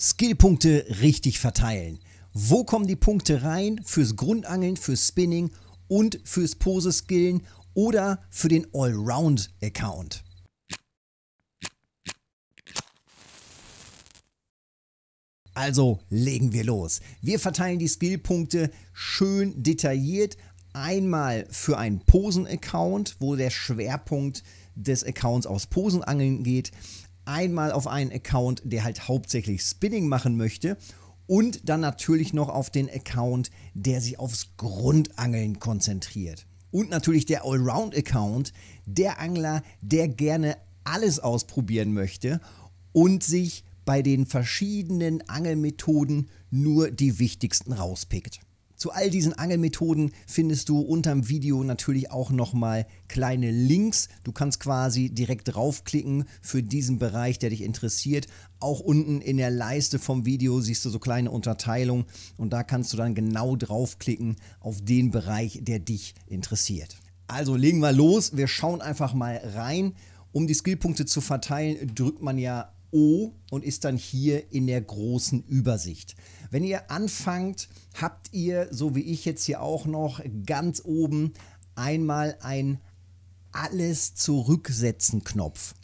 Skillpunkte richtig verteilen. Wo kommen die Punkte rein fürs Grundangeln, fürs Spinning und fürs Pose-Skillen oder für den Allround-Account? Also legen wir los. Wir verteilen die Skillpunkte schön detailliert. Einmal für einen Posen-Account, wo der Schwerpunkt des Accounts aus Posenangeln geht einmal auf einen Account, der halt hauptsächlich Spinning machen möchte und dann natürlich noch auf den Account, der sich aufs Grundangeln konzentriert. Und natürlich der Allround-Account, der Angler, der gerne alles ausprobieren möchte und sich bei den verschiedenen Angelmethoden nur die wichtigsten rauspickt. Zu all diesen Angelmethoden findest du unterm Video natürlich auch nochmal kleine Links. Du kannst quasi direkt draufklicken für diesen Bereich, der dich interessiert. Auch unten in der Leiste vom Video siehst du so kleine Unterteilungen und da kannst du dann genau draufklicken auf den Bereich, der dich interessiert. Also legen wir los, wir schauen einfach mal rein. Um die Skillpunkte zu verteilen, drückt man ja O und ist dann hier in der großen Übersicht. Wenn ihr anfangt, habt ihr, so wie ich jetzt hier auch noch, ganz oben einmal ein Alles zurücksetzen Knopf.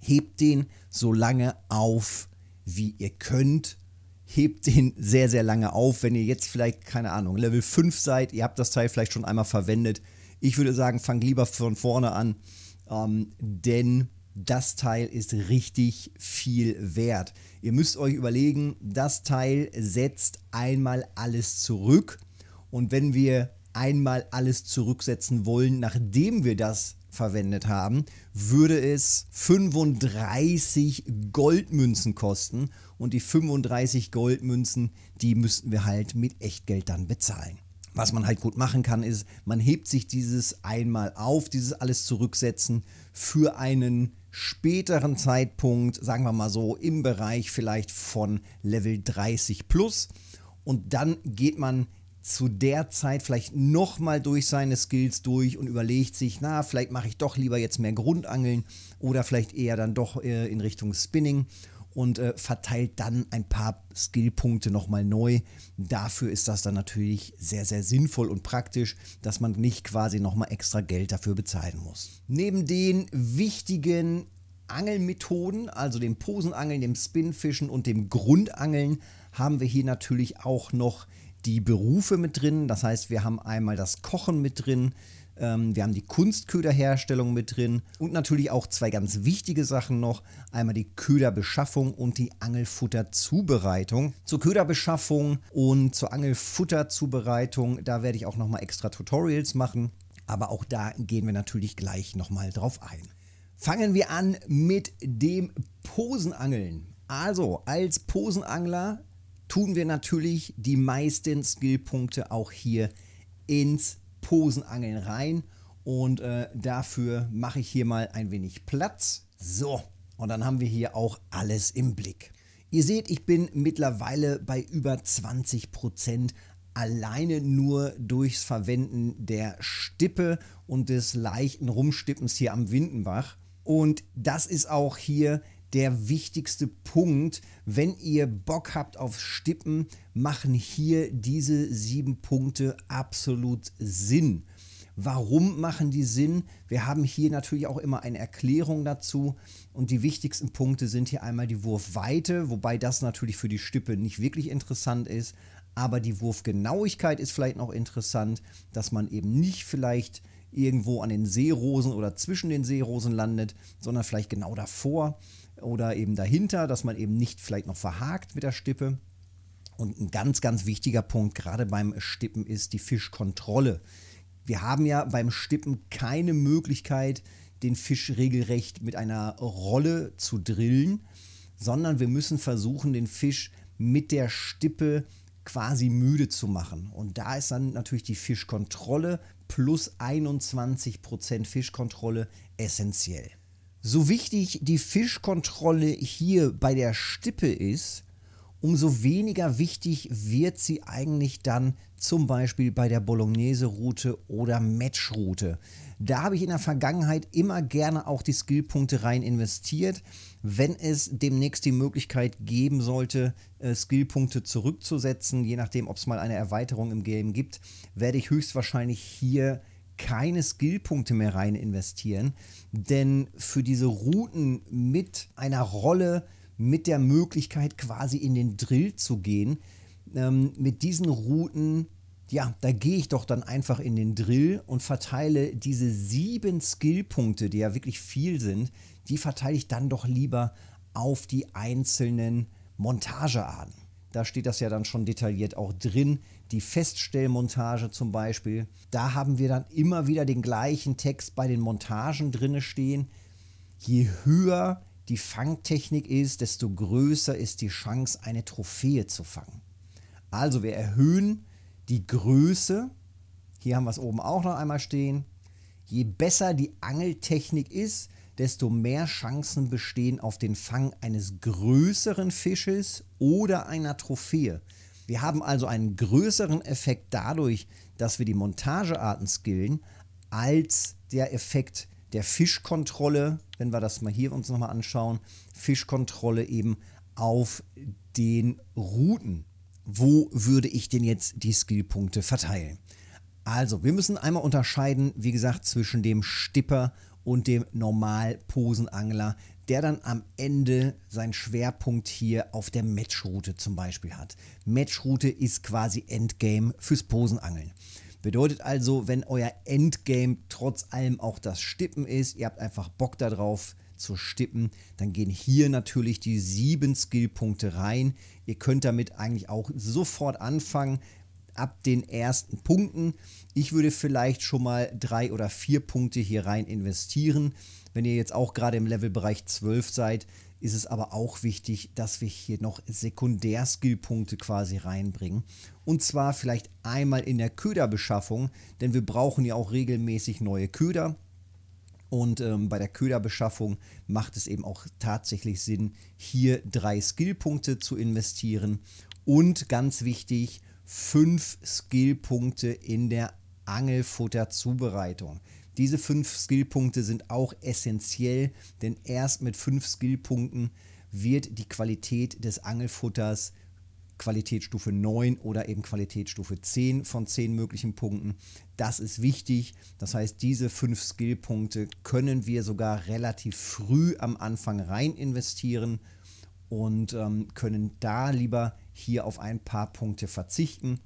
Hebt den so lange auf, wie ihr könnt. Hebt den sehr, sehr lange auf, wenn ihr jetzt vielleicht, keine Ahnung, Level 5 seid. Ihr habt das Teil vielleicht schon einmal verwendet. Ich würde sagen, fangt lieber von vorne an, ähm, denn das Teil ist richtig viel wert. Ihr müsst euch überlegen, das Teil setzt einmal alles zurück. Und wenn wir einmal alles zurücksetzen wollen, nachdem wir das verwendet haben, würde es 35 Goldmünzen kosten. Und die 35 Goldmünzen, die müssten wir halt mit Echtgeld dann bezahlen. Was man halt gut machen kann, ist, man hebt sich dieses einmal auf, dieses alles zurücksetzen für einen späteren Zeitpunkt, sagen wir mal so, im Bereich vielleicht von Level 30 plus. Und dann geht man zu der Zeit vielleicht nochmal durch seine Skills durch und überlegt sich, na, vielleicht mache ich doch lieber jetzt mehr Grundangeln oder vielleicht eher dann doch äh, in Richtung Spinning und äh, verteilt dann ein paar Skillpunkte nochmal neu. Dafür ist das dann natürlich sehr, sehr sinnvoll und praktisch, dass man nicht quasi nochmal extra Geld dafür bezahlen muss. Neben den wichtigen Angelmethoden, also dem Posenangeln, dem Spinfischen und dem Grundangeln, haben wir hier natürlich auch noch die Berufe mit drin. Das heißt, wir haben einmal das Kochen mit drin, ähm, wir haben die Kunstköderherstellung mit drin und natürlich auch zwei ganz wichtige Sachen noch. Einmal die Köderbeschaffung und die Angelfutterzubereitung. Zur Köderbeschaffung und zur Angelfutterzubereitung, da werde ich auch nochmal extra Tutorials machen. Aber auch da gehen wir natürlich gleich nochmal drauf ein. Fangen wir an mit dem Posenangeln. Also als Posenangler tun wir natürlich die meisten Skillpunkte auch hier ins Posenangeln rein und äh, dafür mache ich hier mal ein wenig Platz. So, und dann haben wir hier auch alles im Blick. Ihr seht, ich bin mittlerweile bei über 20% Prozent alleine nur durchs Verwenden der Stippe und des leichten Rumstippens hier am Windenbach. Und das ist auch hier der wichtigste Punkt. Wenn ihr Bock habt auf Stippen, machen hier diese sieben Punkte absolut Sinn. Warum machen die Sinn? Wir haben hier natürlich auch immer eine Erklärung dazu. Und die wichtigsten Punkte sind hier einmal die Wurfweite, wobei das natürlich für die Stippe nicht wirklich interessant ist. Aber die Wurfgenauigkeit ist vielleicht noch interessant, dass man eben nicht vielleicht irgendwo an den Seerosen oder zwischen den Seerosen landet, sondern vielleicht genau davor oder eben dahinter, dass man eben nicht vielleicht noch verhakt mit der Stippe. Und ein ganz, ganz wichtiger Punkt, gerade beim Stippen, ist die Fischkontrolle. Wir haben ja beim Stippen keine Möglichkeit, den Fisch regelrecht mit einer Rolle zu drillen, sondern wir müssen versuchen, den Fisch mit der Stippe quasi müde zu machen. Und da ist dann natürlich die Fischkontrolle plus 21% Fischkontrolle essentiell. So wichtig die Fischkontrolle hier bei der Stippe ist, umso weniger wichtig wird sie eigentlich dann zum Beispiel bei der Bolognese-Route oder Match-Route. Da habe ich in der Vergangenheit immer gerne auch die Skillpunkte rein investiert. Wenn es demnächst die Möglichkeit geben sollte, äh, Skillpunkte zurückzusetzen, je nachdem, ob es mal eine Erweiterung im Game gibt, werde ich höchstwahrscheinlich hier keine Skillpunkte mehr rein investieren, denn für diese Routen mit einer Rolle, mit der Möglichkeit quasi in den Drill zu gehen, ähm, mit diesen Routen, ja, da gehe ich doch dann einfach in den Drill und verteile diese sieben Skillpunkte, die ja wirklich viel sind, die verteile ich dann doch lieber auf die einzelnen Montagearten. Da steht das ja dann schon detailliert auch drin. Die Feststellmontage zum Beispiel. Da haben wir dann immer wieder den gleichen Text bei den Montagen drinne stehen. Je höher die Fangtechnik ist, desto größer ist die Chance, eine Trophäe zu fangen. Also wir erhöhen die Größe. Hier haben wir es oben auch noch einmal stehen. Je besser die Angeltechnik ist, desto mehr Chancen bestehen auf den Fang eines größeren Fisches oder einer Trophäe. Wir haben also einen größeren Effekt dadurch, dass wir die Montagearten skillen, als der Effekt der Fischkontrolle, wenn wir das mal hier uns nochmal anschauen, Fischkontrolle eben auf den Routen. Wo würde ich denn jetzt die Skillpunkte verteilen? Also, wir müssen einmal unterscheiden, wie gesagt, zwischen dem Stipper und dem Normal-Posenangler, der dann am Ende seinen Schwerpunkt hier auf der Matchroute zum Beispiel hat. Matchroute ist quasi Endgame fürs Posenangeln. Bedeutet also, wenn euer Endgame trotz allem auch das Stippen ist, ihr habt einfach Bock darauf zu stippen, dann gehen hier natürlich die sieben Skillpunkte rein. Ihr könnt damit eigentlich auch sofort anfangen, ab den ersten Punkten. Ich würde vielleicht schon mal drei oder vier Punkte hier rein investieren. Wenn ihr jetzt auch gerade im Levelbereich 12 seid, ist es aber auch wichtig, dass wir hier noch Sekundärskillpunkte quasi reinbringen. Und zwar vielleicht einmal in der Köderbeschaffung, denn wir brauchen ja auch regelmäßig neue Köder. Und ähm, bei der Köderbeschaffung macht es eben auch tatsächlich Sinn, hier drei Skillpunkte zu investieren. Und ganz wichtig, fünf Skillpunkte in der Angelfutterzubereitung. Diese fünf Skillpunkte sind auch essentiell, denn erst mit fünf Skillpunkten wird die Qualität des Angelfutters Qualitätsstufe 9 oder eben Qualitätsstufe 10 von 10 möglichen Punkten. Das ist wichtig. Das heißt, diese fünf Skillpunkte können wir sogar relativ früh am Anfang rein investieren und ähm, können da lieber hier auf ein paar Punkte verzichten.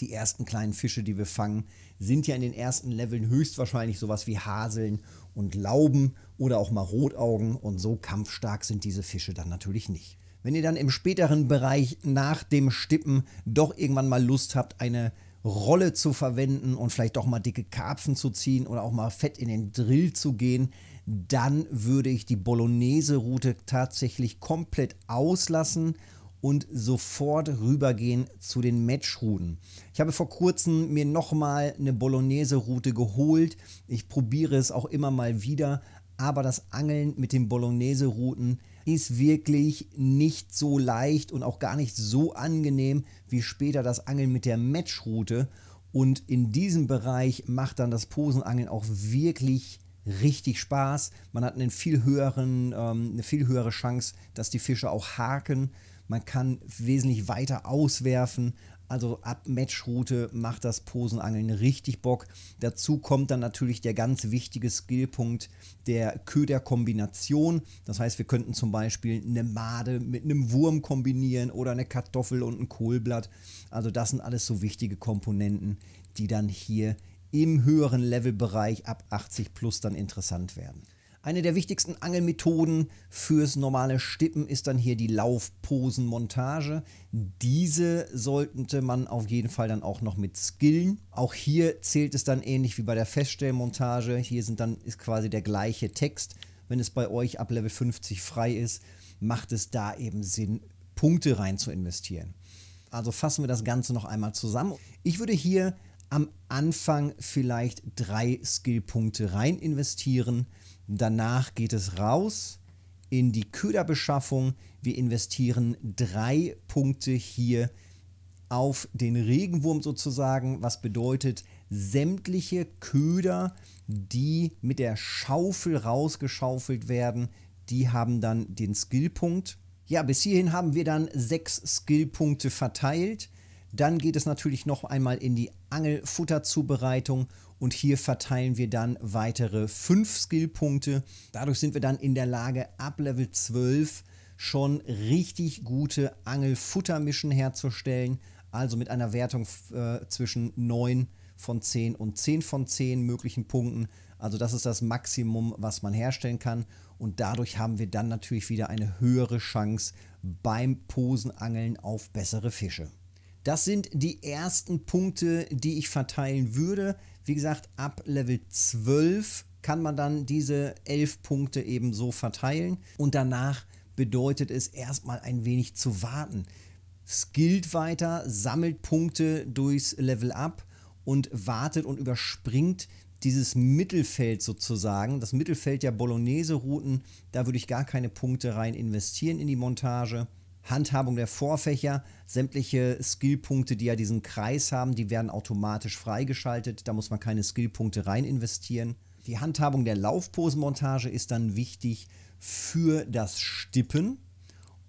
Die ersten kleinen Fische, die wir fangen, sind ja in den ersten Leveln höchstwahrscheinlich sowas wie Haseln und Lauben oder auch mal Rotaugen und so kampfstark sind diese Fische dann natürlich nicht. Wenn ihr dann im späteren Bereich nach dem Stippen doch irgendwann mal Lust habt, eine Rolle zu verwenden und vielleicht doch mal dicke Karpfen zu ziehen oder auch mal fett in den Drill zu gehen, dann würde ich die Bolognese-Route tatsächlich komplett auslassen und sofort rübergehen zu den Matchrouten. Ich habe vor kurzem mir nochmal eine Bolognese-Route geholt. Ich probiere es auch immer mal wieder, aber das Angeln mit den Bolognese-Routen ist wirklich nicht so leicht und auch gar nicht so angenehm wie später das Angeln mit der Matchroute. Und in diesem Bereich macht dann das Posenangeln auch wirklich richtig Spaß. Man hat einen viel höheren, ähm, eine viel höhere Chance, dass die Fische auch haken man kann wesentlich weiter auswerfen. Also ab Matchroute macht das Posenangeln richtig Bock. Dazu kommt dann natürlich der ganz wichtige Skillpunkt der Köderkombination. Das heißt, wir könnten zum Beispiel eine Made mit einem Wurm kombinieren oder eine Kartoffel und ein Kohlblatt. Also das sind alles so wichtige Komponenten, die dann hier im höheren Levelbereich ab 80 plus dann interessant werden. Eine der wichtigsten Angelmethoden fürs normale Stippen ist dann hier die Laufposenmontage. Diese sollte man auf jeden Fall dann auch noch mit skillen. Auch hier zählt es dann ähnlich wie bei der Feststellmontage. Hier sind dann, ist quasi der gleiche Text. Wenn es bei euch ab Level 50 frei ist, macht es da eben Sinn, Punkte rein zu investieren. Also fassen wir das Ganze noch einmal zusammen. Ich würde hier am Anfang vielleicht drei Skillpunkte rein investieren Danach geht es raus in die Köderbeschaffung. Wir investieren drei Punkte hier auf den Regenwurm sozusagen, was bedeutet, sämtliche Köder, die mit der Schaufel rausgeschaufelt werden, die haben dann den Skillpunkt. Ja, bis hierhin haben wir dann sechs Skillpunkte verteilt. Dann geht es natürlich noch einmal in die Angelfutterzubereitung und hier verteilen wir dann weitere 5 Skillpunkte. Dadurch sind wir dann in der Lage, ab Level 12 schon richtig gute Angelfuttermischen herzustellen. Also mit einer Wertung äh, zwischen 9 von 10 und 10 von 10 möglichen Punkten. Also das ist das Maximum, was man herstellen kann. Und dadurch haben wir dann natürlich wieder eine höhere Chance beim Posenangeln auf bessere Fische. Das sind die ersten Punkte, die ich verteilen würde. Wie gesagt, ab Level 12 kann man dann diese 11 Punkte eben so verteilen und danach bedeutet es erstmal ein wenig zu warten. Skillt weiter, sammelt Punkte durchs Level Up und wartet und überspringt dieses Mittelfeld sozusagen, das Mittelfeld der Bolognese-Routen, da würde ich gar keine Punkte rein investieren in die Montage. Handhabung der Vorfächer, sämtliche Skillpunkte, die ja diesen Kreis haben, die werden automatisch freigeschaltet. Da muss man keine Skillpunkte rein investieren. Die Handhabung der Laufposenmontage ist dann wichtig für das Stippen.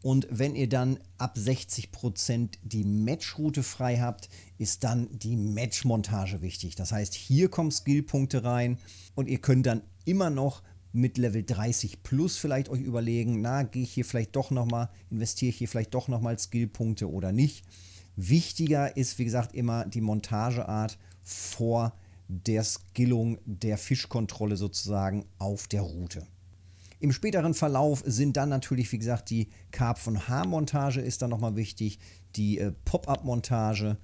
Und wenn ihr dann ab 60% die Matchroute frei habt, ist dann die Matchmontage wichtig. Das heißt, hier kommen Skillpunkte rein und ihr könnt dann immer noch mit Level 30 plus vielleicht euch überlegen, na, gehe ich hier vielleicht doch nochmal, investiere ich hier vielleicht doch nochmal Skillpunkte oder nicht. Wichtiger ist, wie gesagt, immer die Montageart vor der Skillung der Fischkontrolle sozusagen auf der Route. Im späteren Verlauf sind dann natürlich, wie gesagt, die Carp- und Haar-Montage ist dann nochmal wichtig, die äh, Pop-Up-Montage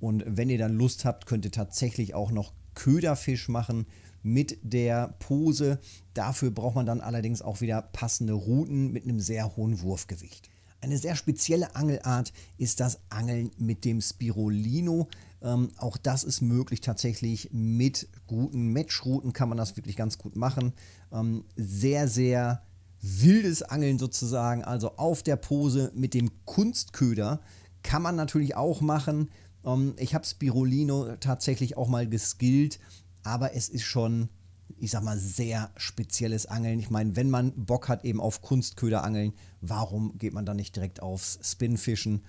und wenn ihr dann Lust habt, könnt ihr tatsächlich auch noch Köderfisch machen, mit der Pose. Dafür braucht man dann allerdings auch wieder passende Routen mit einem sehr hohen Wurfgewicht. Eine sehr spezielle Angelart ist das Angeln mit dem Spirulino. Ähm, auch das ist möglich tatsächlich mit guten Matchrouten kann man das wirklich ganz gut machen. Ähm, sehr, sehr wildes Angeln sozusagen, also auf der Pose mit dem Kunstköder kann man natürlich auch machen. Ähm, ich habe Spirulino tatsächlich auch mal geskillt aber es ist schon, ich sag mal, sehr spezielles Angeln. Ich meine, wenn man Bock hat eben auf Kunstköderangeln, warum geht man dann nicht direkt aufs Spinfischen?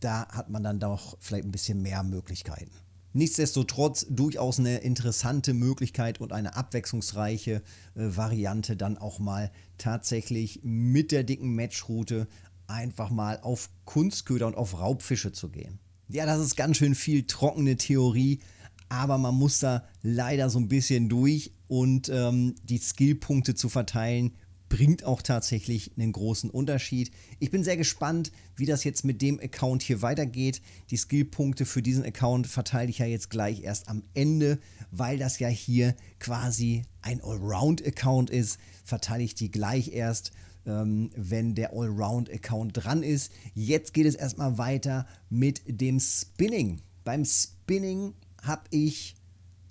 Da hat man dann doch vielleicht ein bisschen mehr Möglichkeiten. Nichtsdestotrotz durchaus eine interessante Möglichkeit und eine abwechslungsreiche äh, Variante, dann auch mal tatsächlich mit der dicken Matchroute einfach mal auf Kunstköder und auf Raubfische zu gehen. Ja, das ist ganz schön viel trockene Theorie aber man muss da leider so ein bisschen durch und ähm, die Skillpunkte zu verteilen bringt auch tatsächlich einen großen Unterschied. Ich bin sehr gespannt, wie das jetzt mit dem Account hier weitergeht. Die Skillpunkte für diesen Account verteile ich ja jetzt gleich erst am Ende, weil das ja hier quasi ein Allround-Account ist, verteile ich die gleich erst ähm, wenn der Allround-Account dran ist. Jetzt geht es erstmal weiter mit dem Spinning. Beim Spinning habe ich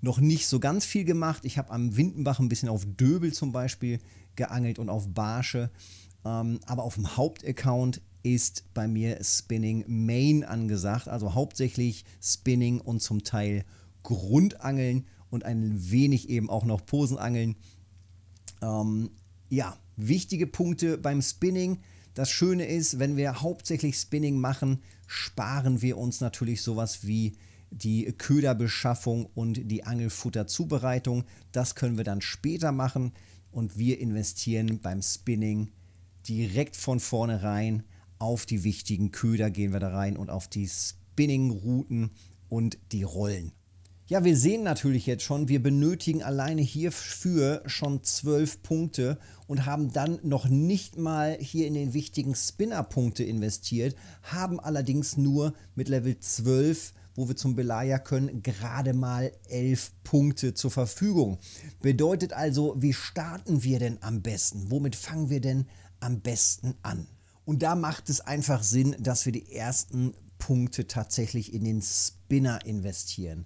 noch nicht so ganz viel gemacht. Ich habe am Windenbach ein bisschen auf Döbel zum Beispiel geangelt und auf Barsche. Ähm, aber auf dem Hauptaccount ist bei mir Spinning Main angesagt. Also hauptsächlich Spinning und zum Teil Grundangeln und ein wenig eben auch noch Posenangeln. Ähm, ja, wichtige Punkte beim Spinning. Das Schöne ist, wenn wir hauptsächlich Spinning machen, sparen wir uns natürlich sowas wie die Köderbeschaffung und die Angelfutterzubereitung. Das können wir dann später machen und wir investieren beim Spinning direkt von vornherein auf die wichtigen Köder gehen wir da rein und auf die Spinning-Routen und die Rollen. Ja, wir sehen natürlich jetzt schon, wir benötigen alleine hierfür schon zwölf Punkte und haben dann noch nicht mal hier in den wichtigen Spinner-Punkte investiert, haben allerdings nur mit Level 12 wo wir zum Belaya können, gerade mal elf Punkte zur Verfügung. Bedeutet also, wie starten wir denn am besten? Womit fangen wir denn am besten an? Und da macht es einfach Sinn, dass wir die ersten Punkte tatsächlich in den Spinner investieren.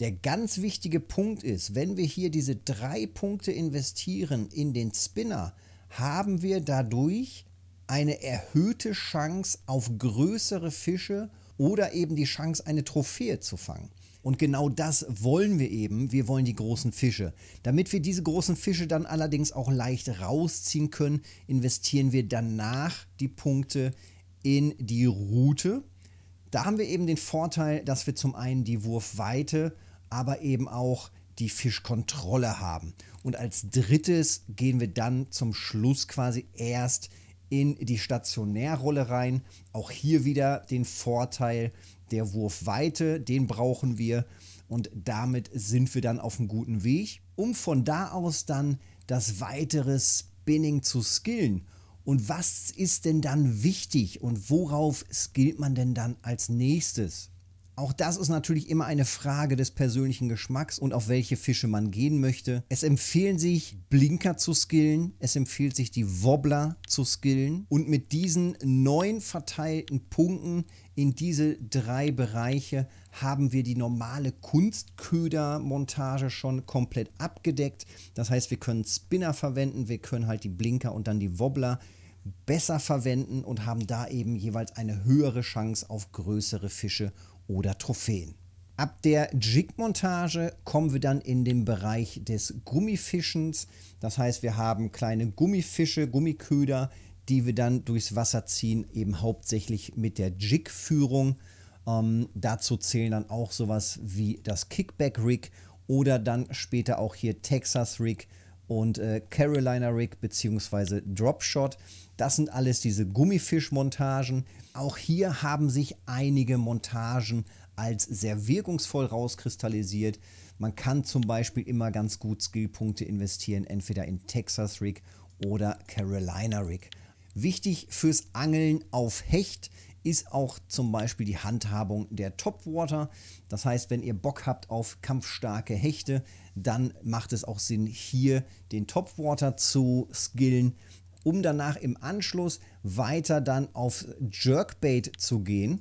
Der ganz wichtige Punkt ist, wenn wir hier diese drei Punkte investieren in den Spinner, haben wir dadurch eine erhöhte Chance auf größere Fische oder eben die Chance, eine Trophäe zu fangen. Und genau das wollen wir eben. Wir wollen die großen Fische. Damit wir diese großen Fische dann allerdings auch leicht rausziehen können, investieren wir danach die Punkte in die Route. Da haben wir eben den Vorteil, dass wir zum einen die Wurfweite, aber eben auch die Fischkontrolle haben. Und als drittes gehen wir dann zum Schluss quasi erst in die Stationärrolle rein. Auch hier wieder den Vorteil der Wurfweite, den brauchen wir und damit sind wir dann auf einem guten Weg, um von da aus dann das weitere Spinning zu skillen. Und was ist denn dann wichtig und worauf skillt man denn dann als nächstes? Auch das ist natürlich immer eine Frage des persönlichen Geschmacks und auf welche Fische man gehen möchte. Es empfehlen sich Blinker zu skillen, es empfiehlt sich die Wobbler zu skillen und mit diesen neun verteilten Punkten in diese drei Bereiche haben wir die normale Kunstködermontage schon komplett abgedeckt. Das heißt, wir können Spinner verwenden, wir können halt die Blinker und dann die Wobbler besser verwenden und haben da eben jeweils eine höhere Chance auf größere Fische oder Trophäen. Ab der Jig-Montage kommen wir dann in den Bereich des Gummifischens. Das heißt, wir haben kleine Gummifische, Gummiköder, die wir dann durchs Wasser ziehen, eben hauptsächlich mit der Jig-Führung. Ähm, dazu zählen dann auch sowas wie das Kickback-Rig oder dann später auch hier Texas-Rig und äh, Carolina-Rig bzw. Dropshot. Das sind alles diese Gummifischmontagen. Auch hier haben sich einige Montagen als sehr wirkungsvoll rauskristallisiert. Man kann zum Beispiel immer ganz gut Skillpunkte investieren, entweder in Texas Rig oder Carolina Rig. Wichtig fürs Angeln auf Hecht ist auch zum Beispiel die Handhabung der Topwater. Das heißt, wenn ihr Bock habt auf kampfstarke Hechte, dann macht es auch Sinn, hier den Topwater zu skillen um danach im Anschluss weiter dann auf Jerkbait zu gehen.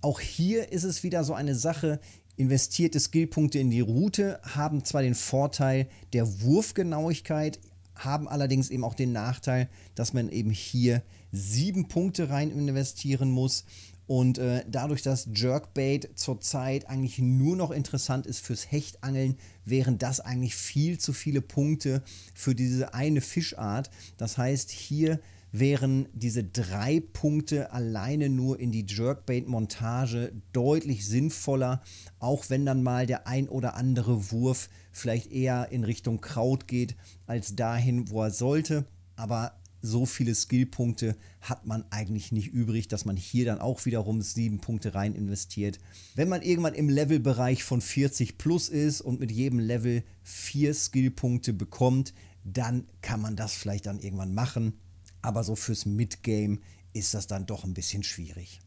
Auch hier ist es wieder so eine Sache, investierte Skillpunkte in die Route haben zwar den Vorteil der Wurfgenauigkeit, haben allerdings eben auch den Nachteil, dass man eben hier sieben Punkte rein investieren muss und äh, dadurch, dass Jerkbait zurzeit eigentlich nur noch interessant ist fürs Hechtangeln, wären das eigentlich viel zu viele Punkte für diese eine Fischart. Das heißt, hier wären diese drei Punkte alleine nur in die Jerkbait-Montage deutlich sinnvoller, auch wenn dann mal der ein oder andere Wurf vielleicht eher in Richtung Kraut geht als dahin, wo er sollte. Aber so viele Skillpunkte hat man eigentlich nicht übrig, dass man hier dann auch wiederum sieben Punkte rein investiert. Wenn man irgendwann im Levelbereich von 40 plus ist und mit jedem Level vier Skillpunkte bekommt, dann kann man das vielleicht dann irgendwann machen. Aber so fürs Midgame ist das dann doch ein bisschen schwierig.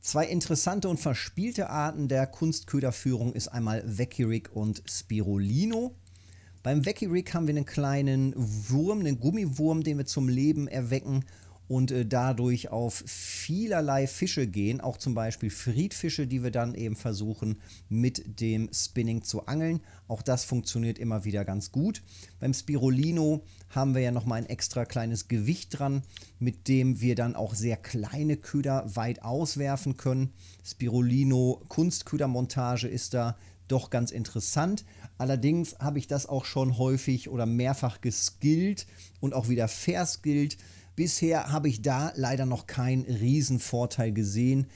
Zwei interessante und verspielte Arten der Kunstköderführung ist einmal Vekirik und Spirulino. Beim Wacky Rig haben wir einen kleinen Wurm, einen Gummiwurm, den wir zum Leben erwecken und äh, dadurch auf vielerlei Fische gehen, auch zum Beispiel Friedfische, die wir dann eben versuchen mit dem Spinning zu angeln. Auch das funktioniert immer wieder ganz gut. Beim Spirulino haben wir ja nochmal ein extra kleines Gewicht dran, mit dem wir dann auch sehr kleine Köder weit auswerfen können. Spirulino Kunstködermontage ist da doch ganz interessant. Allerdings habe ich das auch schon häufig oder mehrfach geskillt und auch wieder verskillt. Bisher habe ich da leider noch keinen Riesenvorteil gesehen.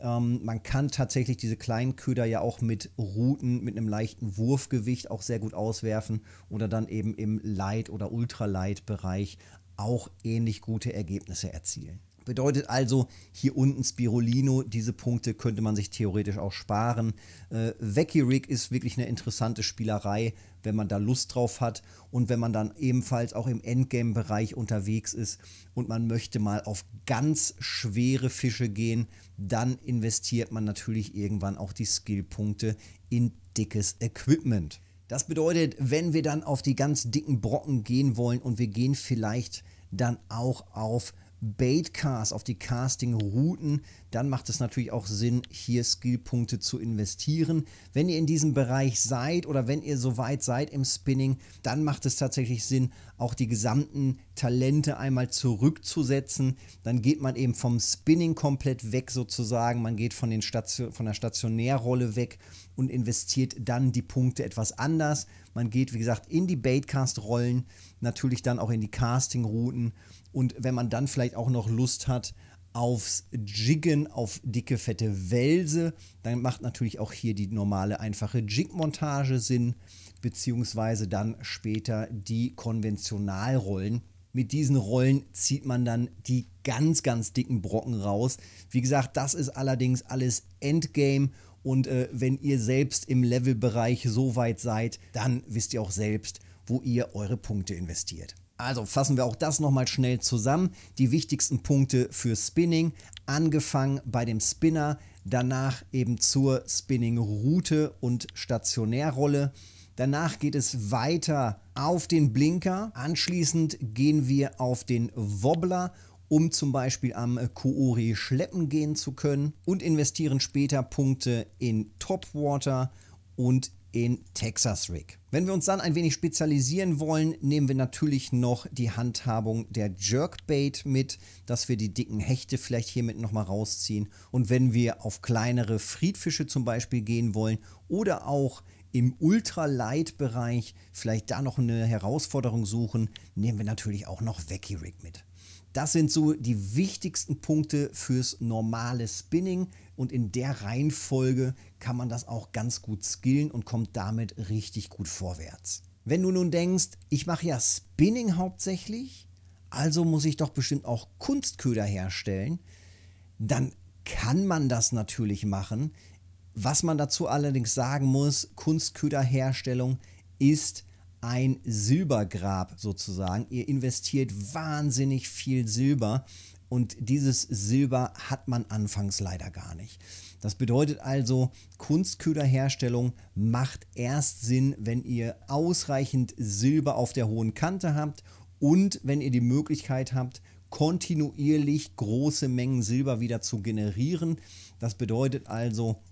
Ähm, man kann tatsächlich diese kleinen Köder ja auch mit Routen, mit einem leichten Wurfgewicht auch sehr gut auswerfen oder dann eben im Light- oder Ultralight-Bereich auch ähnlich gute Ergebnisse erzielen. Bedeutet also, hier unten Spirulino, diese Punkte könnte man sich theoretisch auch sparen. Äh, Vecchirig ist wirklich eine interessante Spielerei, wenn man da Lust drauf hat und wenn man dann ebenfalls auch im Endgame-Bereich unterwegs ist und man möchte mal auf ganz schwere Fische gehen, dann investiert man natürlich irgendwann auch die Skillpunkte in dickes Equipment. Das bedeutet, wenn wir dann auf die ganz dicken Brocken gehen wollen und wir gehen vielleicht dann auch auf Baitcars, auf die Casting-Routen, dann macht es natürlich auch Sinn, hier Skillpunkte zu investieren. Wenn ihr in diesem Bereich seid oder wenn ihr so weit seid im Spinning, dann macht es tatsächlich Sinn, auch die gesamten Talente einmal zurückzusetzen. Dann geht man eben vom Spinning komplett weg sozusagen. Man geht von, den Station, von der Stationärrolle weg und investiert dann die Punkte etwas anders. Man geht, wie gesagt, in die Baitcast-Rollen, natürlich dann auch in die Casting-Routen und wenn man dann vielleicht auch noch Lust hat aufs Jiggen, auf dicke, fette Wälse, dann macht natürlich auch hier die normale, einfache Jig-Montage Sinn, beziehungsweise dann später die Konventionalrollen. Mit diesen Rollen zieht man dann die ganz, ganz dicken Brocken raus. Wie gesagt, das ist allerdings alles Endgame und äh, wenn ihr selbst im Levelbereich so weit seid, dann wisst ihr auch selbst, wo ihr eure Punkte investiert. Also fassen wir auch das nochmal schnell zusammen. Die wichtigsten Punkte für Spinning, angefangen bei dem Spinner, danach eben zur Spinning-Route und Stationärrolle. Danach geht es weiter auf den Blinker. Anschließend gehen wir auf den Wobbler um zum Beispiel am Koori schleppen gehen zu können und investieren später Punkte in Topwater und in Texas Rig. Wenn wir uns dann ein wenig spezialisieren wollen, nehmen wir natürlich noch die Handhabung der Jerkbait mit, dass wir die dicken Hechte vielleicht hiermit nochmal rausziehen. Und wenn wir auf kleinere Friedfische zum Beispiel gehen wollen oder auch im Ultralight-Bereich vielleicht da noch eine Herausforderung suchen, nehmen wir natürlich auch noch Wacky Rig mit. Das sind so die wichtigsten Punkte fürs normale Spinning und in der Reihenfolge kann man das auch ganz gut skillen und kommt damit richtig gut vorwärts. Wenn du nun denkst, ich mache ja Spinning hauptsächlich, also muss ich doch bestimmt auch Kunstköder herstellen, dann kann man das natürlich machen. Was man dazu allerdings sagen muss, Kunstköderherstellung ist ein Silbergrab sozusagen. Ihr investiert wahnsinnig viel Silber und dieses Silber hat man anfangs leider gar nicht. Das bedeutet also, Kunstköderherstellung macht erst Sinn, wenn ihr ausreichend Silber auf der hohen Kante habt und wenn ihr die Möglichkeit habt, kontinuierlich große Mengen Silber wieder zu generieren. Das bedeutet also,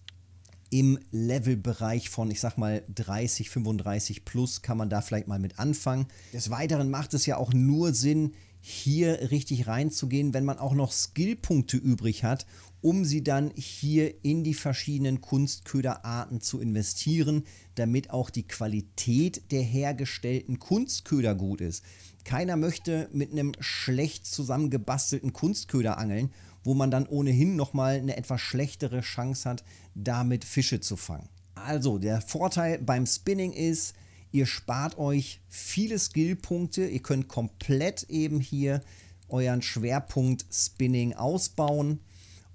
im Levelbereich von, ich sag mal, 30, 35 plus kann man da vielleicht mal mit anfangen. Des Weiteren macht es ja auch nur Sinn, hier richtig reinzugehen, wenn man auch noch Skillpunkte übrig hat, um sie dann hier in die verschiedenen Kunstköderarten zu investieren, damit auch die Qualität der hergestellten Kunstköder gut ist. Keiner möchte mit einem schlecht zusammengebastelten Kunstköder angeln, wo man dann ohnehin nochmal eine etwas schlechtere Chance hat, damit Fische zu fangen. Also der Vorteil beim Spinning ist, ihr spart euch viele Skillpunkte, ihr könnt komplett eben hier euren Schwerpunkt Spinning ausbauen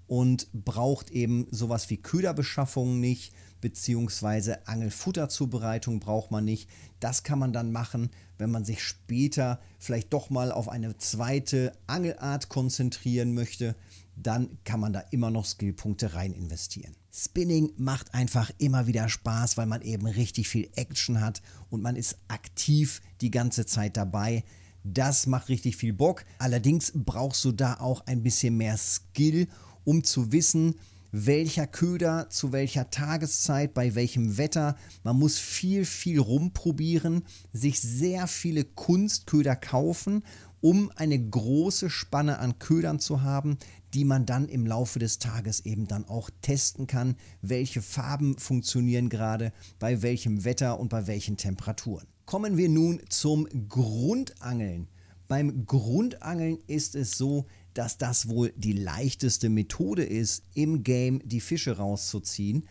und braucht eben sowas wie Köderbeschaffung nicht, beziehungsweise Angelfutterzubereitung braucht man nicht. Das kann man dann machen, wenn man sich später vielleicht doch mal auf eine zweite Angelart konzentrieren möchte, dann kann man da immer noch Skillpunkte rein investieren. Spinning macht einfach immer wieder Spaß, weil man eben richtig viel Action hat und man ist aktiv die ganze Zeit dabei. Das macht richtig viel Bock. Allerdings brauchst du da auch ein bisschen mehr Skill, um zu wissen, welcher Köder zu welcher Tageszeit, bei welchem Wetter. Man muss viel, viel rumprobieren, sich sehr viele Kunstköder kaufen, um eine große Spanne an Ködern zu haben, die man dann im Laufe des Tages eben dann auch testen kann, welche Farben funktionieren gerade, bei welchem Wetter und bei welchen Temperaturen. Kommen wir nun zum Grundangeln. Beim Grundangeln ist es so, dass das wohl die leichteste Methode ist, im Game die Fische rauszuziehen.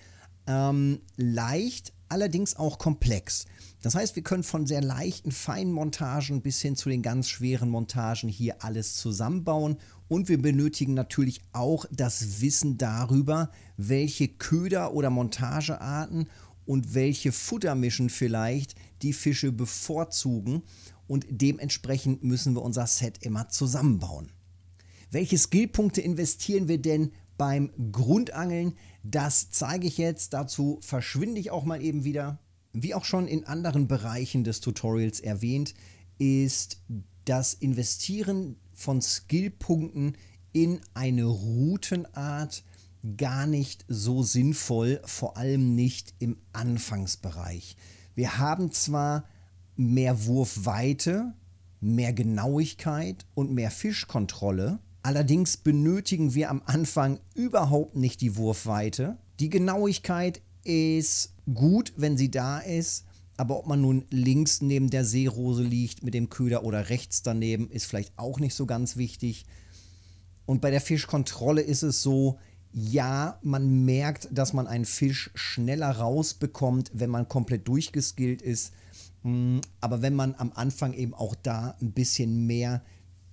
Ähm, leicht, allerdings auch komplex. Das heißt, wir können von sehr leichten feinen Montagen bis hin zu den ganz schweren Montagen hier alles zusammenbauen und wir benötigen natürlich auch das Wissen darüber, welche Köder oder Montagearten und welche Futtermischen vielleicht die Fische bevorzugen und dementsprechend müssen wir unser Set immer zusammenbauen. Welche Skillpunkte investieren wir denn beim Grundangeln. Das zeige ich jetzt. Dazu verschwinde ich auch mal eben wieder. Wie auch schon in anderen Bereichen des Tutorials erwähnt, ist das Investieren von Skillpunkten in eine Routenart gar nicht so sinnvoll, vor allem nicht im Anfangsbereich. Wir haben zwar mehr Wurfweite, mehr Genauigkeit und mehr Fischkontrolle, Allerdings benötigen wir am Anfang überhaupt nicht die Wurfweite. Die Genauigkeit ist gut, wenn sie da ist. Aber ob man nun links neben der Seerose liegt mit dem Köder oder rechts daneben, ist vielleicht auch nicht so ganz wichtig. Und bei der Fischkontrolle ist es so, ja, man merkt, dass man einen Fisch schneller rausbekommt, wenn man komplett durchgeskillt ist. Mm, aber wenn man am Anfang eben auch da ein bisschen mehr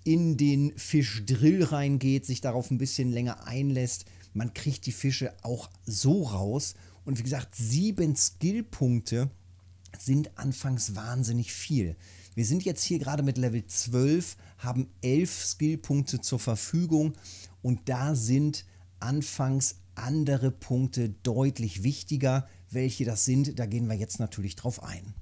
in den Fischdrill reingeht, sich darauf ein bisschen länger einlässt. Man kriegt die Fische auch so raus. Und wie gesagt, sieben Skillpunkte sind anfangs wahnsinnig viel. Wir sind jetzt hier gerade mit Level 12, haben elf Skillpunkte zur Verfügung und da sind anfangs andere Punkte deutlich wichtiger. Welche das sind, da gehen wir jetzt natürlich drauf ein.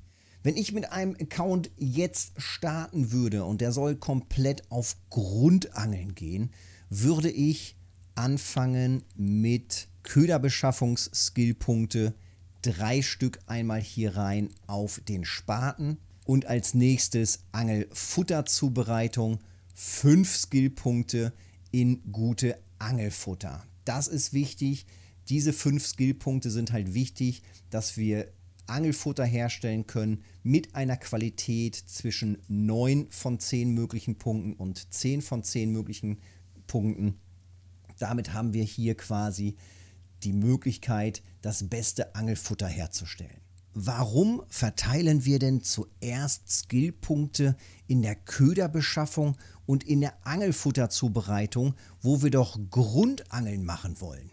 Wenn ich mit einem Account jetzt starten würde und der soll komplett auf Grundangeln gehen, würde ich anfangen mit Köderbeschaffungsskillpunkte. Drei Stück einmal hier rein auf den Spaten. Und als nächstes Angelfutterzubereitung. Fünf Skillpunkte in gute Angelfutter. Das ist wichtig. Diese fünf Skillpunkte sind halt wichtig, dass wir Angelfutter herstellen können mit einer Qualität zwischen 9 von 10 möglichen Punkten und 10 von 10 möglichen Punkten. Damit haben wir hier quasi die Möglichkeit, das beste Angelfutter herzustellen. Warum verteilen wir denn zuerst Skillpunkte in der Köderbeschaffung und in der Angelfutterzubereitung, wo wir doch Grundangeln machen wollen?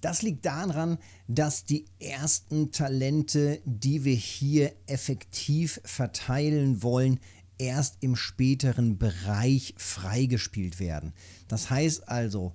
Das liegt daran, dass die ersten Talente, die wir hier effektiv verteilen wollen, erst im späteren Bereich freigespielt werden. Das heißt also,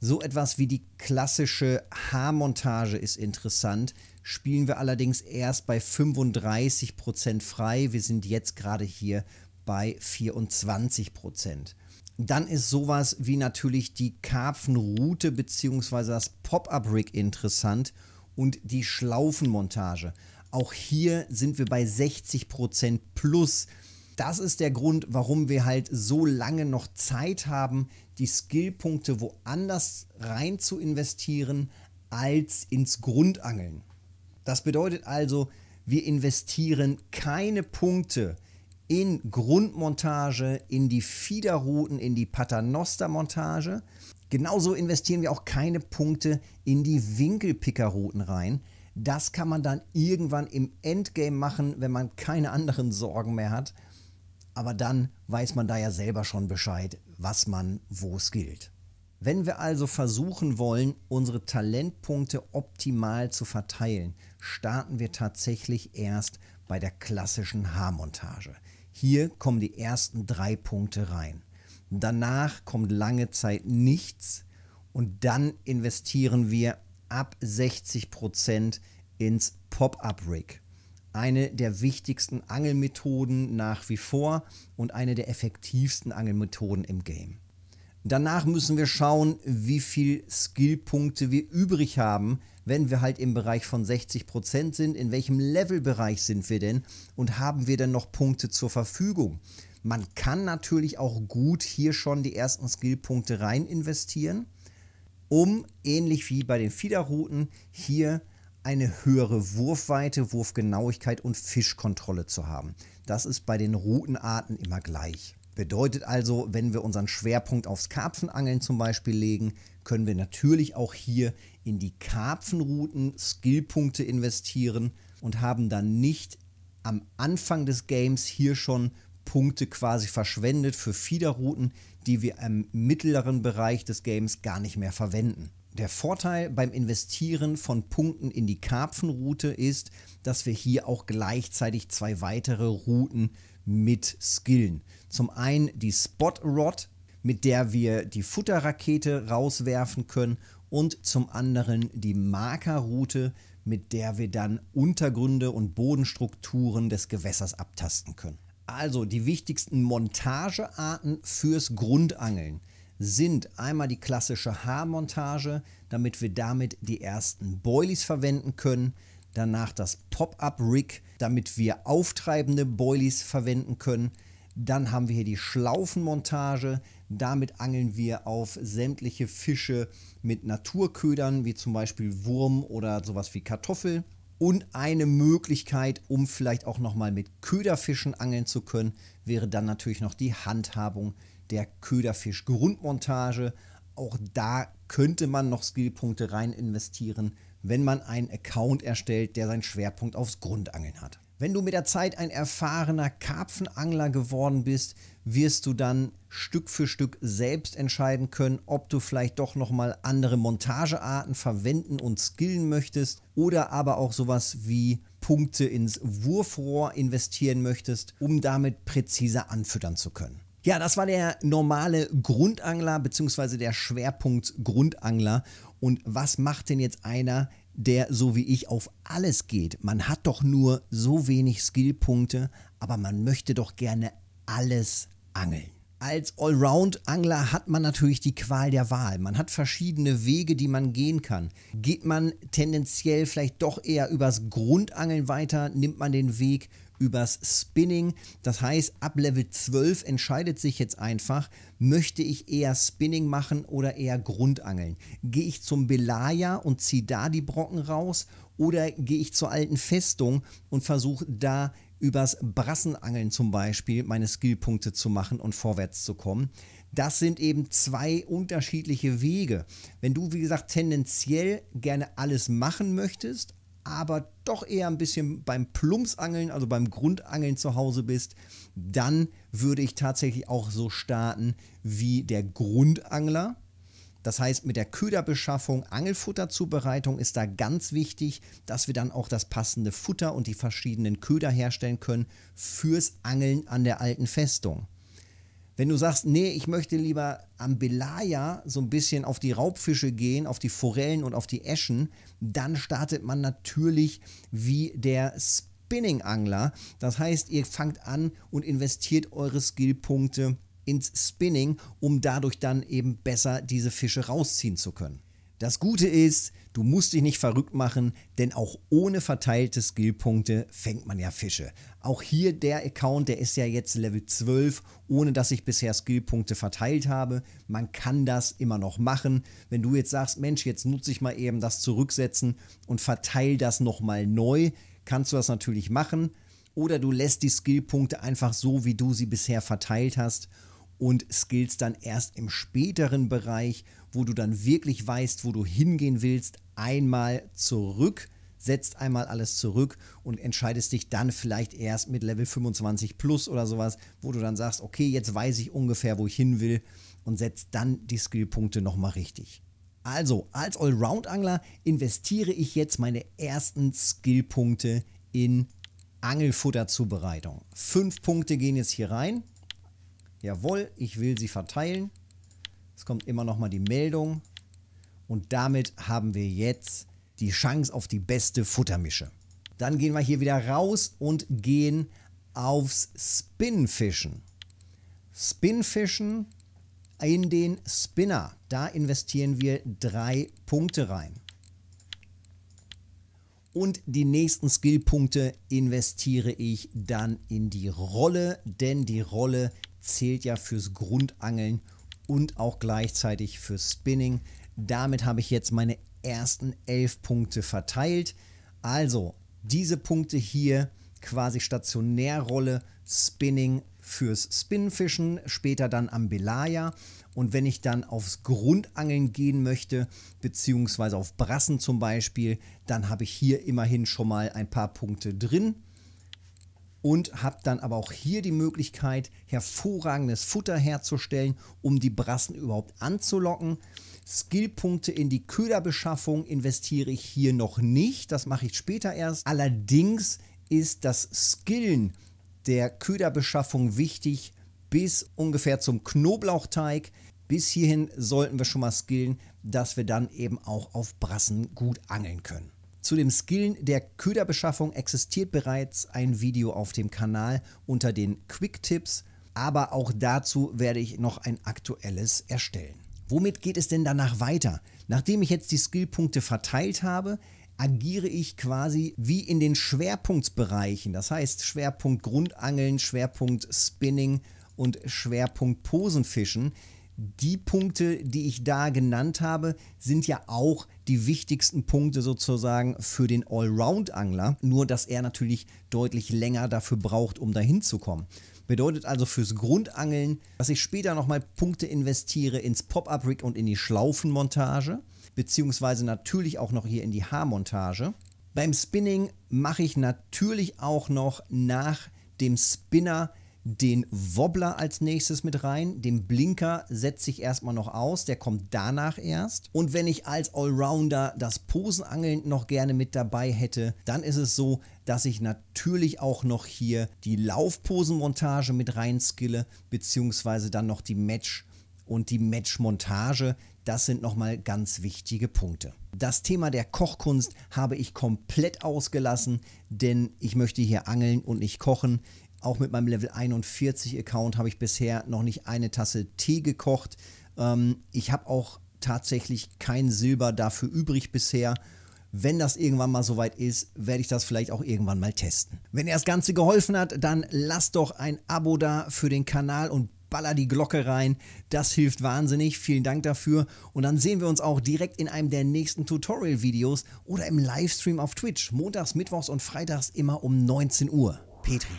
so etwas wie die klassische Haarmontage ist interessant, spielen wir allerdings erst bei 35% frei. Wir sind jetzt gerade hier bei 24%. Prozent. Dann ist sowas wie natürlich die Karpfenroute bzw. das Pop-Up-Rig interessant und die Schlaufenmontage. Auch hier sind wir bei 60% plus. Das ist der Grund, warum wir halt so lange noch Zeit haben, die Skillpunkte woanders rein zu investieren als ins Grundangeln. Das bedeutet also, wir investieren keine Punkte in in Grundmontage, in die Fiederrouten, in die Paternoster-Montage. Genauso investieren wir auch keine Punkte in die Winkelpickerrouten rein. Das kann man dann irgendwann im Endgame machen, wenn man keine anderen Sorgen mehr hat. Aber dann weiß man da ja selber schon Bescheid, was man wo es gilt. Wenn wir also versuchen wollen, unsere Talentpunkte optimal zu verteilen, starten wir tatsächlich erst bei der klassischen Haarmontage. montage hier kommen die ersten drei Punkte rein. Danach kommt lange Zeit nichts und dann investieren wir ab 60% ins Pop-up-Rig. Eine der wichtigsten Angelmethoden nach wie vor und eine der effektivsten Angelmethoden im Game. Danach müssen wir schauen, wie viel Skillpunkte wir übrig haben, wenn wir halt im Bereich von 60% sind. In welchem Levelbereich sind wir denn? Und haben wir denn noch Punkte zur Verfügung? Man kann natürlich auch gut hier schon die ersten Skillpunkte rein investieren, um ähnlich wie bei den Fiederrouten hier eine höhere Wurfweite, Wurfgenauigkeit und Fischkontrolle zu haben. Das ist bei den Routenarten immer gleich. Bedeutet also, wenn wir unseren Schwerpunkt aufs Karpfenangeln zum Beispiel legen, können wir natürlich auch hier in die Karpfenrouten Skillpunkte investieren und haben dann nicht am Anfang des Games hier schon Punkte quasi verschwendet für Fiederrouten, die wir im mittleren Bereich des Games gar nicht mehr verwenden. Der Vorteil beim Investieren von Punkten in die Karpfenroute ist, dass wir hier auch gleichzeitig zwei weitere Routen mit Skillen. Zum einen die Spot Rod, mit der wir die Futterrakete rauswerfen können und zum anderen die Markerroute, mit der wir dann Untergründe und Bodenstrukturen des Gewässers abtasten können. Also die wichtigsten Montagearten fürs Grundangeln sind einmal die klassische Haarmontage, damit wir damit die ersten Boilies verwenden können danach das Pop-Up-Rig, damit wir auftreibende Boilies verwenden können. Dann haben wir hier die Schlaufenmontage. Damit angeln wir auf sämtliche Fische mit Naturködern, wie zum Beispiel Wurm oder sowas wie Kartoffel. Und eine Möglichkeit, um vielleicht auch nochmal mit Köderfischen angeln zu können, wäre dann natürlich noch die Handhabung der Köderfisch-Grundmontage. Auch da könnte man noch Skillpunkte rein investieren, wenn man einen Account erstellt, der seinen Schwerpunkt aufs Grundangeln hat. Wenn du mit der Zeit ein erfahrener Karpfenangler geworden bist, wirst du dann Stück für Stück selbst entscheiden können, ob du vielleicht doch nochmal andere Montagearten verwenden und skillen möchtest oder aber auch sowas wie Punkte ins Wurfrohr investieren möchtest, um damit präziser anfüttern zu können. Ja, das war der normale Grundangler bzw. der Schwerpunkt Grundangler und was macht denn jetzt einer, der so wie ich auf alles geht? Man hat doch nur so wenig Skillpunkte, aber man möchte doch gerne alles angeln. Als Allround-Angler hat man natürlich die Qual der Wahl. Man hat verschiedene Wege, die man gehen kann. Geht man tendenziell vielleicht doch eher übers Grundangeln weiter, nimmt man den Weg übers Spinning. Das heißt, ab Level 12 entscheidet sich jetzt einfach, möchte ich eher Spinning machen oder eher Grundangeln? Gehe ich zum Belaya und ziehe da die Brocken raus oder gehe ich zur alten Festung und versuche da übers Brassenangeln zum Beispiel meine Skillpunkte zu machen und vorwärts zu kommen. Das sind eben zwei unterschiedliche Wege. Wenn du, wie gesagt, tendenziell gerne alles machen möchtest, aber doch eher ein bisschen beim Plumpsangeln, also beim Grundangeln zu Hause bist, dann würde ich tatsächlich auch so starten wie der Grundangler. Das heißt, mit der Köderbeschaffung, Angelfutterzubereitung ist da ganz wichtig, dass wir dann auch das passende Futter und die verschiedenen Köder herstellen können fürs Angeln an der alten Festung. Wenn du sagst, nee, ich möchte lieber am Belaya so ein bisschen auf die Raubfische gehen, auf die Forellen und auf die Eschen, dann startet man natürlich wie der Spinning-Angler. Das heißt, ihr fangt an und investiert eure Skillpunkte ins Spinning, um dadurch dann eben besser diese Fische rausziehen zu können. Das Gute ist, du musst dich nicht verrückt machen, denn auch ohne verteilte Skillpunkte fängt man ja Fische. Auch hier der Account, der ist ja jetzt Level 12, ohne dass ich bisher Skillpunkte verteilt habe. Man kann das immer noch machen. Wenn du jetzt sagst, Mensch, jetzt nutze ich mal eben das Zurücksetzen und verteile das nochmal neu, kannst du das natürlich machen. Oder du lässt die Skillpunkte einfach so, wie du sie bisher verteilt hast und Skills dann erst im späteren Bereich, wo du dann wirklich weißt, wo du hingehen willst, einmal zurück, setzt einmal alles zurück und entscheidest dich dann vielleicht erst mit Level 25 plus oder sowas, wo du dann sagst, okay, jetzt weiß ich ungefähr, wo ich hin will und setzt dann die Skillpunkte nochmal richtig. Also, als Allround-Angler investiere ich jetzt meine ersten Skillpunkte in Angelfutterzubereitung. Fünf Punkte gehen jetzt hier rein. Jawohl, ich will sie verteilen. Es kommt immer nochmal die Meldung. Und damit haben wir jetzt die Chance auf die beste Futtermische. Dann gehen wir hier wieder raus und gehen aufs Spinfischen. Spinfischen in den Spinner. Da investieren wir drei Punkte rein. Und die nächsten Skillpunkte investiere ich dann in die Rolle, denn die Rolle ist zählt ja fürs Grundangeln und auch gleichzeitig fürs Spinning. Damit habe ich jetzt meine ersten elf Punkte verteilt. Also diese Punkte hier quasi Stationärrolle, Spinning fürs Spinfischen, später dann am Belaya. Und wenn ich dann aufs Grundangeln gehen möchte, beziehungsweise auf Brassen zum Beispiel, dann habe ich hier immerhin schon mal ein paar Punkte drin und habt dann aber auch hier die Möglichkeit, hervorragendes Futter herzustellen, um die Brassen überhaupt anzulocken. Skillpunkte in die Köderbeschaffung investiere ich hier noch nicht, das mache ich später erst. Allerdings ist das Skillen der Köderbeschaffung wichtig bis ungefähr zum Knoblauchteig. Bis hierhin sollten wir schon mal skillen, dass wir dann eben auch auf Brassen gut angeln können. Zu dem Skillen der Köderbeschaffung existiert bereits ein Video auf dem Kanal unter den Quick-Tipps, aber auch dazu werde ich noch ein aktuelles erstellen. Womit geht es denn danach weiter? Nachdem ich jetzt die Skillpunkte verteilt habe, agiere ich quasi wie in den Schwerpunktsbereichen. Das heißt Schwerpunkt Grundangeln, Schwerpunkt Spinning und Schwerpunkt Posenfischen. Die Punkte, die ich da genannt habe, sind ja auch die wichtigsten Punkte sozusagen für den Allround-Angler, nur dass er natürlich deutlich länger dafür braucht, um dahin zu kommen. Bedeutet also fürs Grundangeln, dass ich später nochmal Punkte investiere ins Pop-Up-Rig und in die Schlaufenmontage, beziehungsweise natürlich auch noch hier in die Haarmontage. Beim Spinning mache ich natürlich auch noch nach dem Spinner den Wobbler als nächstes mit rein. Den Blinker setze ich erstmal noch aus, der kommt danach erst. Und wenn ich als Allrounder das Posenangeln noch gerne mit dabei hätte, dann ist es so, dass ich natürlich auch noch hier die Laufposenmontage mit rein reinskille, beziehungsweise dann noch die Match- und die Matchmontage. Das sind nochmal ganz wichtige Punkte. Das Thema der Kochkunst habe ich komplett ausgelassen, denn ich möchte hier angeln und nicht kochen. Auch mit meinem Level 41 Account habe ich bisher noch nicht eine Tasse Tee gekocht. Ähm, ich habe auch tatsächlich kein Silber dafür übrig bisher. Wenn das irgendwann mal soweit ist, werde ich das vielleicht auch irgendwann mal testen. Wenn dir das Ganze geholfen hat, dann lass doch ein Abo da für den Kanal und baller die Glocke rein. Das hilft wahnsinnig. Vielen Dank dafür. Und dann sehen wir uns auch direkt in einem der nächsten Tutorial-Videos oder im Livestream auf Twitch. Montags, Mittwochs und Freitags immer um 19 Uhr. Petri.